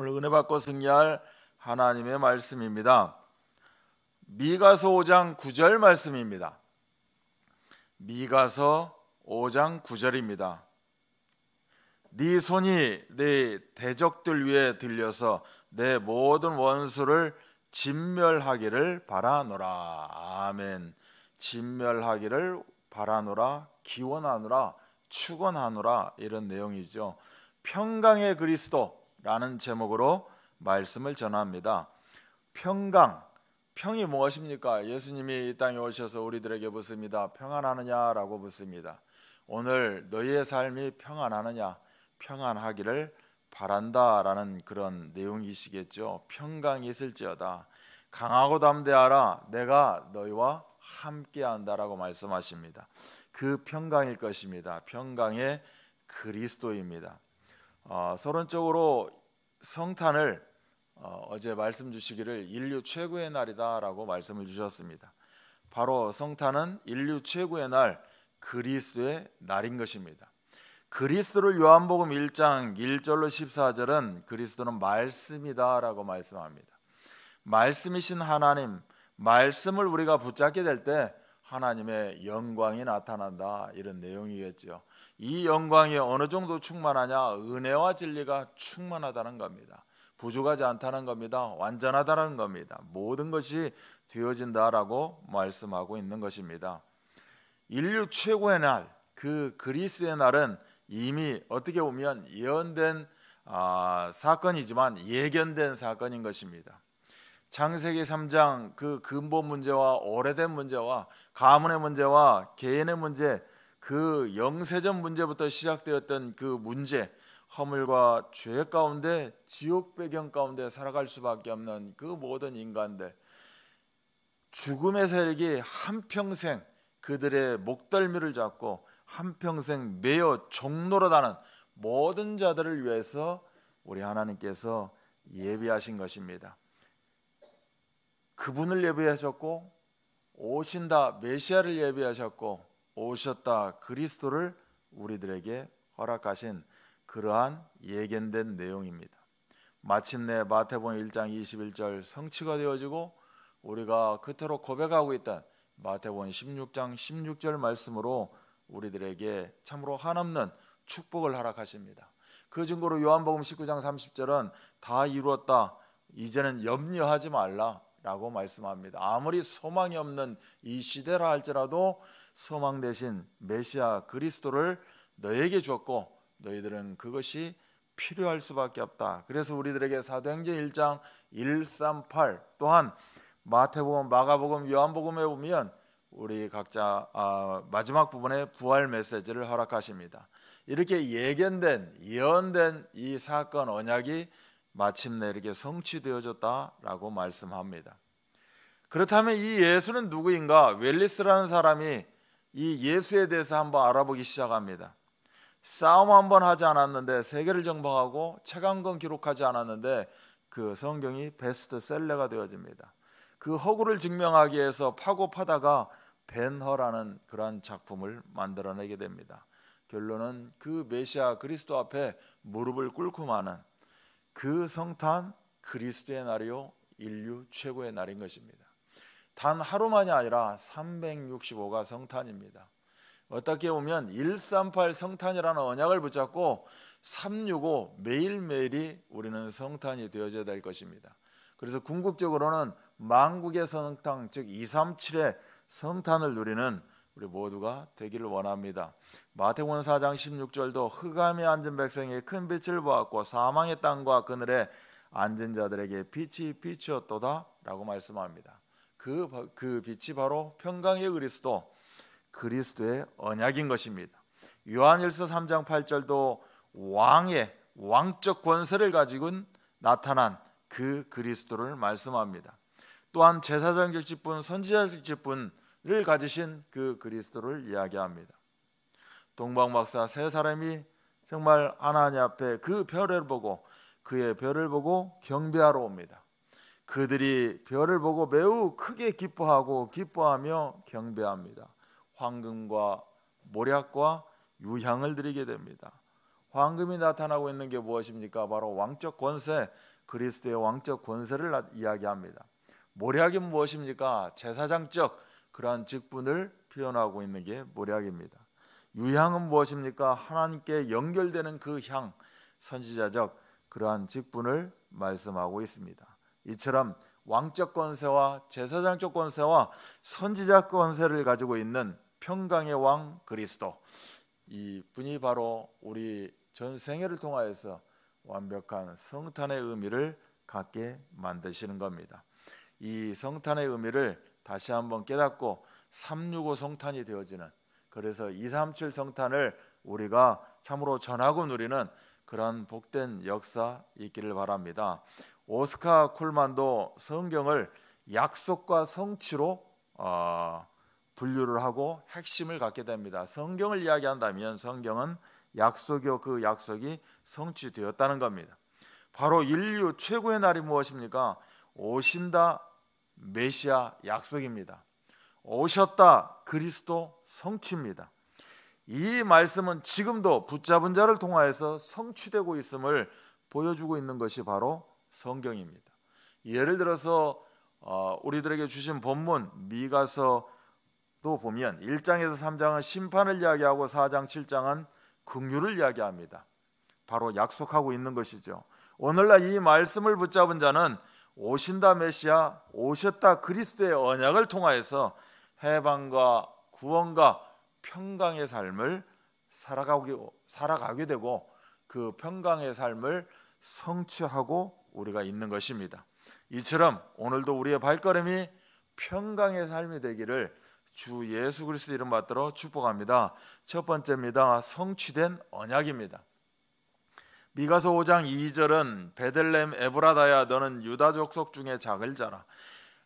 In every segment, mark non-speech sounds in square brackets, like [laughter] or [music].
오늘 은혜 받고 승리할 하나님의 말씀입니다. 미가서 5장 9절 말씀입니다. 미가서 5장 9절입니다. 네 손이 네 대적들 위에 들려서 내 모든 원수를 진멸하기를 바라노라. 아멘. 진멸하기를 바라노라. 기원하노라. 축원하노라. 이런 내용이죠. 평강의 그리스도 라는 제목으로 말씀을 전합니다. 평강, 평이 무엇입니까? 예수님이 이 땅에 오셔서 우리들에게 묻습니다. 평안하느냐라고 묻습니다. 오늘 너희의 삶이 평안하느냐? 평안하기를 바란다라는 그런 내용이시겠죠. 평강이 있을지어다. 강하고 담대하라. 내가 너희와 함께한다라고 말씀하십니다. 그 평강일 것입니다. 평강의 그리스도입니다. 어, 서론적으로 성탄을 어, 제 말씀 주시기를 인류 최고의 날이다라고 말씀을 주셨습니다. 바로 성탄은 인류 최고의 날 그리스도의 날인 것입니다. 그리스도를 요한복음 1장 1절로 14절은 그리스도는 말씀이다라고 말씀합니다. 말씀이신 하나님 말씀을 우리가 붙잡게 될때 하나님의 영광이 나타난다 이런 내용이겠죠. 이 영광이 어느 정도 충만하냐? 은혜와 진리가 충만하다는 겁니다. 부족하지 않다는 겁니다. 완전하다는 겁니다. 모든 것이 되어진다라고 말씀하고 있는 것입니다. 인류 최고의 날그 그리스의 날은 이미 어떻게 보면 예언된 아, 사건이지만 예견된 사건인 것입니다. 장세기 3장 그 근본 문제와 오래된 문제와 가문의 문제와 개인의 문제 그 영세전 문제부터 시작되었던 그 문제 허물과 죄 가운데 지옥 배경 가운데 살아갈 수밖에 없는 그 모든 인간들 죽음의 세력이 한평생 그들의 목덜미를 잡고 한평생 매여 종노릇하는 모든 자들을 위해서 우리 하나님께서 예비하신 것입니다. 그분을 예배하셨고 오신다 메시아를 예배하셨고 오셨다 그리스도를 우리들에게 허락하신 그러한 예견된 내용입니다. 마침내 마태복음 1장 21절 성취가 되어지고 우리가 그토로 고백하고 있던 마태복음 16장 16절 말씀으로 우리들에게 참으로 한없는 축복을 허락하십니다. 그 증거로 요한복음 19장 30절은 다 이루었다. 이제는 염려하지 말라. 라고 말씀합니다. 아무리 소망이 없는 이 시대라 할지라도 소망 대신 메시아 그리스도를 너에게 주었고 너희들은 그것이 필요할 수밖에 없다. 그래서 우리들에게 사도행전 1장 138 또한 마태복음, 마가복음, 요한복음에 보면 우리 각자 아, 마지막 부분에 부활 메시지를 허락하십니다. 이렇게 예견된 예언된 이 사건 언약이 마침내 이렇게 성취되어졌다라고 말씀합니다. 그렇다면 이 예수는 누구인가? 웰리스라는 사람이 이 예수에 대해서 한번 알아보기 시작합니다. 싸움 한번 하지 않았는데 세계를 정복하고 최강권 기록하지 않았는데 그 성경이 베스트셀러가 되어집니다. 그 허구를 증명하기 위해서 파고 파다가 벤허라는 그러한 작품을 만들어내게 됩니다. 결론은 그 메시아 그리스도 앞에 무릎을 꿇고 마는 그 성탄 그리스도의 날이요 인류 최고의 날인 것입니다. 단 하루만이 아니라 365가 성탄입니다. 어떻게 보면 138 성탄이라는 언약을 붙잡고 365 매일매일이 우리는 성탄이 되어져야 될 것입니다. 그래서 궁극적으로는 만국의 성탄 즉 237의 성탄을 누리는 우리 모두가 되기를 원합니다. 마태복음 4장 16절도 흑암에 앉은 백성이 큰 빛을 보았고 사망의 땅과 그늘에 앉은 자들에게 빛이 비추었도다라고 말씀합니다. 그, 그 빛이 바로 평강의 그리스도, 그리스도의 언약인 것입니다. 요한일서 3장 8절도 왕의 왕적 권세를 가지고 나타난 그 그리스도를 말씀합니다. 또한 제사장일지선지자일지 를 가지신 그 그리스도를 이야기합니다. 동방 박사 세 사람이 정말 하나님 앞에 그 별을 보고 그의 별을 보고 경배하러 옵니다. 그들이 별을 보고 매우 크게 기뻐하고 기뻐하며 경배합니다. 황금과 모략과 유향을 드리게 됩니다. 황금이 나타나고 있는 게 무엇입니까? 바로 왕적 권세, 그리스도의 왕적 권세를 이야기합니다. 모략이 무엇입니까? 제사장적 그러한 직분을 표현하고 있는 게 모략입니다. 유향은 무엇입니까? 하나님께 연결되는 그 향, 선지자적 그러한 직분을 말씀하고 있습니다. 이처럼 왕적 권세와 제사장적 권세와 선지자 권세를 가지고 있는 평강의 왕 그리스도 이 분이 바로 우리 전 생애를 통하여서 완벽한 성탄의 의미를 갖게 만드시는 겁니다. 이 성탄의 의미를 다시 한번 깨닫고 365 성탄이 되어지는 그래서 237 성탄을 우리가 참으로 전하고 누리는 그러한 복된 역사 있기를 바랍니다. 오스카 쿨만도 성경을 약속과 성취로 어, 분류를 하고 핵심을 갖게 됩니다. 성경을 이야기한다면 성경은 약속이요 그 약속이 성취되었다는 겁니다. 바로 인류 최고의 날이 무엇입니까? 오신다 메시아 약속입니다. 오셨다 그리스도 성취입니다. 이 말씀은 지금도 붙잡은 자를 통하여서 성취되고 있음을 보여주고 있는 것이 바로 성경입니다. 예를 들어서 어, 우리들에게 주신 본문 미가서도 보면 1장에서 3장은 심판을 이야기하고 4장 7장은 긍휼을 이야기합니다. 바로 약속하고 있는 것이죠. 오늘날 이 말씀을 붙잡은 자는 오신다 메시아 오셨다 그리스도의 언약을 통하여서 해방과 구원과 평강의 삶을 살아가게 살아가게 되고 그 평강의 삶을 성취하고 우리가 있는 것입니다. 이처럼 오늘도 우리의 발걸음이 평강의 삶이 되기를 주 예수 그리스도 이름 받들어 축복합니다. 첫 번째입니다. 성취된 언약입니다. 미가서 5장 2절은 베들렘 에브라다야 너는 유다 족속 중에 작을 자라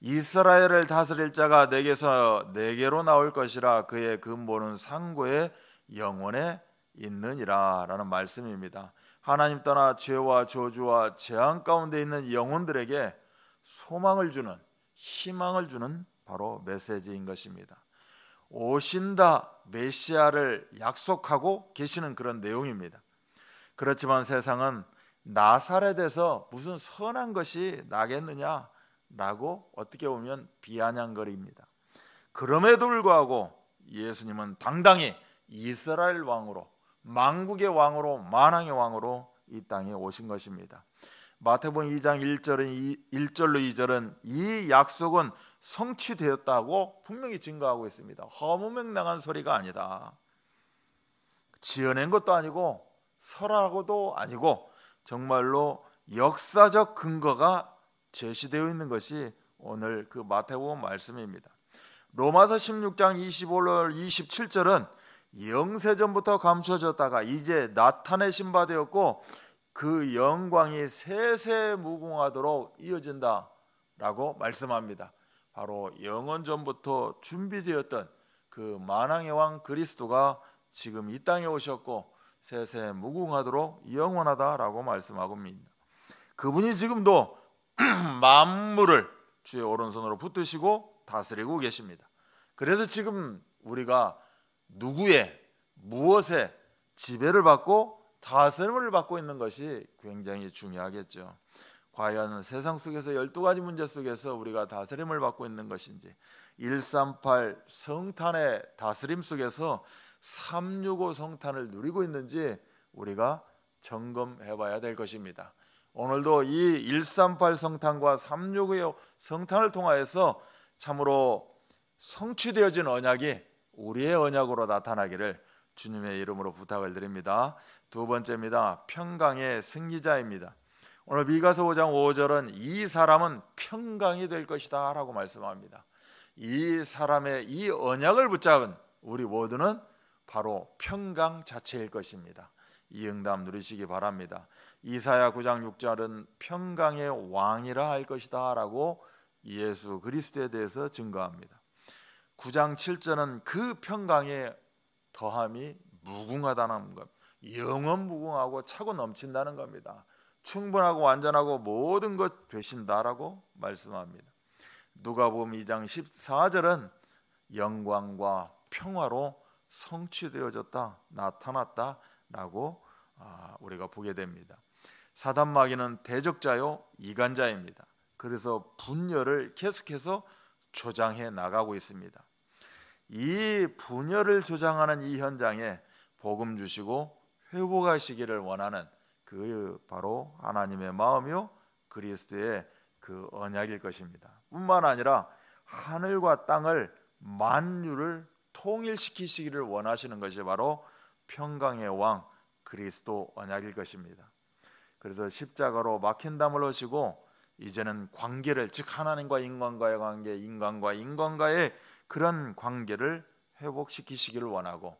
이스라엘을 다스릴 자가 내게서 내게로 나올 것이라 그의 근본은 상고의 영원에 있느니라라는 말씀입니다. 하나님 떠나 죄와 저주와 재앙 가운데 있는 영혼들에게 소망을 주는 희망을 주는 바로 메시지인 것입니다. 오신다 메시아를 약속하고 계시는 그런 내용입니다. 그렇지만 세상은 나사렛에서 무슨 선한 것이 나겠느냐라고 어떻게 보면 비아냥거리입니다. 그럼에도 불구하고 예수님은 당당히 이스라엘 왕으로 망국의 왕으로 만왕의 왕으로 이 땅에 오신 것입니다. 마태복음 2장 1절은 1절로 2절은 이 약속은 성취되었다고 분명히 증거하고 있습니다. 허무맹랑한 소리가 아니다. 지어낸 것도 아니고 설하고도 아니고 정말로 역사적 근거가 제시되어 있는 것이 오늘 그 마태복음 말씀입니다. 로마서 16장 25절 27절은 영세전부터 감춰졌다가 이제 나타내신 바 되었고 그 영광이 세세무궁하도록 이어진다라고 말씀합니다. 바로 영원 전부터 준비되었던 그 만왕의 왕 그리스도가 지금 이 땅에 오셨고 세세 무궁하도록 영원하다라고 말씀하고 믿습니다 그분이 지금도 [clears throat] 만물을 주의 오른손으로 붙드시고 다스리고 계십니다. 그래서 지금 우리가 누구의 무엇에 지배를 받고 다스림을 받고 있는 것이 굉장히 중요하겠죠. 과연 세상 속에서 12가지 문제 속에서 우리가 다스림을 받고 있는 것인지 138 성탄의 다스림 속에서 365 성탄을 누리고 있는지 우리가 점검해 봐야 될 것입니다. 오늘도 이 138 성탄과 365 성탄을 통하여서 참으로 성취되어진 언약이 우리의 언약으로 나타나기를 주님의 이름으로 부탁을 드립니다. 두 번째입니다. 평강의 승리자입니다. 오늘 미가서 5장 5절은 이 사람은 평강이 될 것이다 라고 말씀합니다. 이 사람의 이 언약을 붙잡은 우리 모두는 바로 평강 자체일 것입니다. 이 응답 누리시기 바랍니다. 이사야 9장 6절은 평강의 왕이라 할 것이다라고 예수 그리스도에 대해서 증거합니다. 9장 7절은 그 평강의 더함이 무궁하다는 것, 영원 무궁하고 차고 넘친다는 겁니다. 충분하고 완전하고 모든 것 되신다라고 말씀합니다. 누가복음 2장 14절은 영광과 평화로 성취되어졌다, 나타났다라고 아, 우리가 보게 됩니다. 사단 마귀는 대적자요 이간자입니다. 그래서 분열을 계속해서 조장해 나가고 있습니다. 이 분열을 조장하는 이 현장에 복음 주시고 회복하시기를 원하는 그 바로 하나님의 마음이요 그리스도의 그 언약일 것입니다. 뿐만 아니라 하늘과 땅을 만유를 통일시키시기를 원하시는 것이 바로 평강의 왕 그리스도 언약일 것입니다. 그래서 십자가로 막힌 담을 오시고 이제는 관계를 즉 하나님과 인간과의 관계, 인간과 인간과의 그런 관계를 회복시키시기를 원하고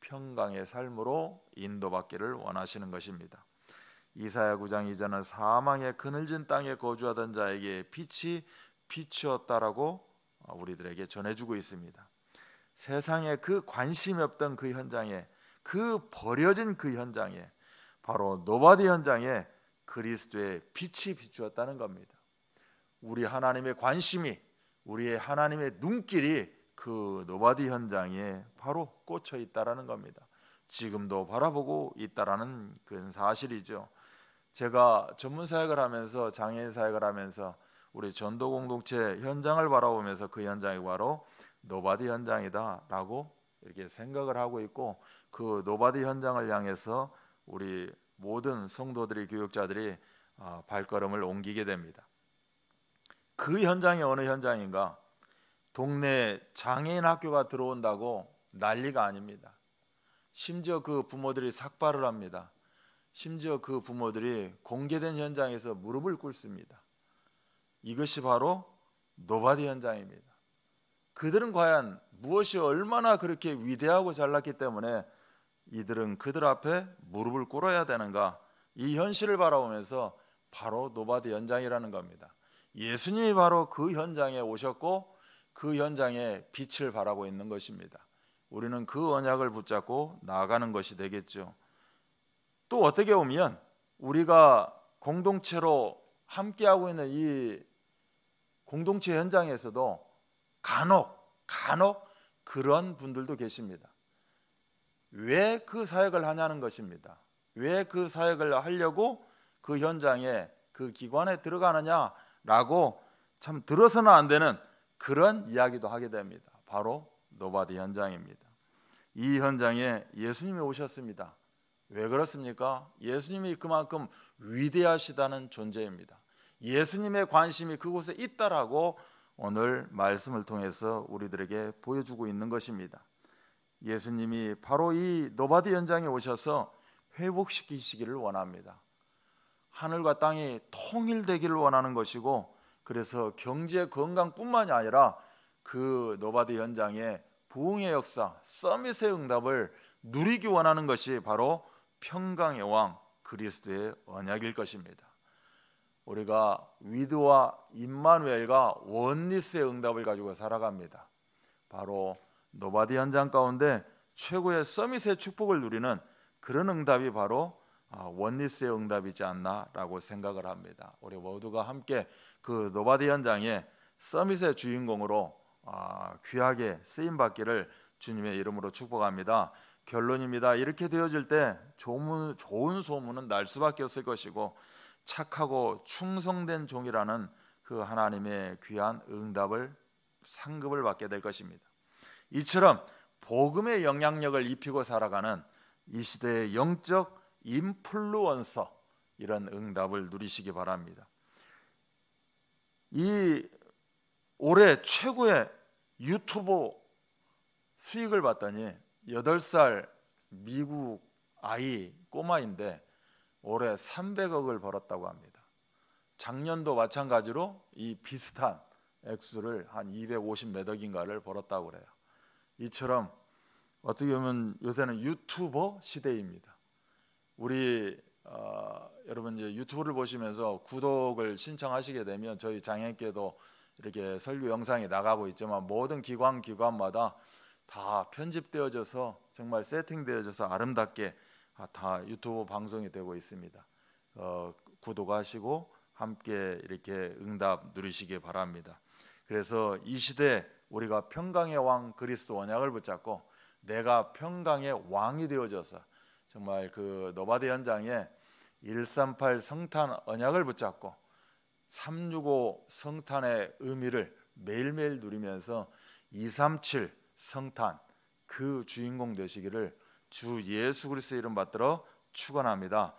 평강의 삶으로 인도받기를 원하시는 것입니다. 이사야 9장 2절은 사망의 그늘진 땅에 거주하던 자에게 빛이 비추었다라고 우리들에게 전해주고 있습니다. 세상에 그 관심이 없던 그 현장에 그 버려진 그 현장에 바로 노바디 현장에 그리스도의 빛이 비추었다는 겁니다. 우리 하나님의 관심이 우리의 하나님의 눈길이 그 노바디 현장에 바로 꽂혀 있다라는 겁니다. 지금도 바라보고 있다라는 그 사실이죠. 제가 전문 사역을 하면서 장애인 사역을 하면서 우리 전도 공동체 현장을 바라보면서 그 현장이 바로 노바디 현장이다라고 이렇게 생각을 하고 있고 그 노바디 현장을 향해서 우리 모든 성도들이 교육자들이 어, 발걸음을 옮기게 됩니다. 그 현장이 어느 현장인가? 동네 장애인 학교가 들어온다고 난리가 아닙니다. 심지어 그 부모들이 삭발을 합니다. 심지어 그 부모들이 공개된 현장에서 무릎을 꿇습니다. 이것이 바로 노바디 현장입니다. 그들은 과연 무엇이 얼마나 그렇게 위대하고 잘났기 때문에 이들은 그들 앞에 무릎을 꿇어야 되는가 이 현실을 바라보면서 바로 노바드 현장이라는 겁니다. 예수님이 바로 그 현장에 오셨고 그 현장에 빛을 바라고 있는 것입니다. 우리는 그 언약을 붙잡고 나아가는 것이 되겠죠. 또 어떻게 보면 우리가 공동체로 함께하고 있는 이 공동체 현장에서도 간혹 간혹 그런 분들도 계십니다. 왜 그 사역을 하냐는 것입니다. 왜 그 사역을 하려고 그 현장에 그 기관에 들어가느냐라고 참 들어서는 안 되는 그런 이야기도 하게 됩니다. 바로 노바디 현장입니다. 이 현장에 예수님이 오셨습니다. 왜 그렇습니까? 예수님이 그만큼 위대하시다는 존재입니다. 예수님의 관심이 그곳에 있다라고 오늘 말씀을 통해서 우리들에게 보여주고 있는 것입니다. 예수님이 바로 이 노바디 현장에 오셔서 회복시키시기를 원합니다. 하늘과 땅이 통일되기를 원하는 것이고 그래서 경제 건강뿐만이 아니라 그 노바디 현장의 부흥의 역사, 서밋의 응답을 누리기 원하는 것이 바로 평강의 왕 그리스도의 언약일 것입니다. 우리가 위드와 임마누엘과 원리스의 응답을 가지고 살아갑니다. 바로 노바디 현장 가운데 최고의 서밋의 축복을 누리는 그런 응답이 바로 아, 원리스의 응답이지 않나라고 생각을 합니다. 우리 모두가 함께 그 노바디 현장에 서밋의 주인공으로 아, 귀하게 쓰임 받기를 주님의 이름으로 축복합니다. 결론입니다. 이렇게 되어질 때 좋은, 소문은 날 수밖에 없을 것이고 착하고 충성된 종이라는 그 하나님의 귀한 응답을 상급을 받게 될 것입니다. 이처럼 복음의 영향력을 입히고 살아가는 이 시대의 영적 인플루언서 이런 응답을 누리시기 바랍니다. 이 올해 최고의 유튜브 수익을 봤더니 8살 미국 아이 꼬마인데 올해 300억을 벌었다고 합니다. 작년도 마찬가지로 이 비슷한 액수를 한 250몇 억인가를 벌었다고 그래요. 이처럼 어떻게 보면 요새는 유튜버 시대입니다. 우리 어, 여러분 이제 유튜브를 보시면서 구독을 신청하시게 되면 저희 장애인께도 이렇게 설교 영상이 나가고 있지만 모든 기관 기관마다 다 편집되어져서 정말 세팅되어져서 아름답게 아, 다 유튜브 방송이 되고 있습니다. 어, 구독하시고 함께 이렇게 응답 누리시기 바랍니다. 그래서 이 시대 우리가 평강의 왕 그리스도 언약을 붙잡고 내가 평강의 왕이 되어져서 정말 그 노바드 현장에 138 성탄 언약을 붙잡고 365 성탄의 의미를 매일매일 누리면서 237 성탄 그 주인공 되시기를 주 예수 그리스도 이름 받들어 축원합니다.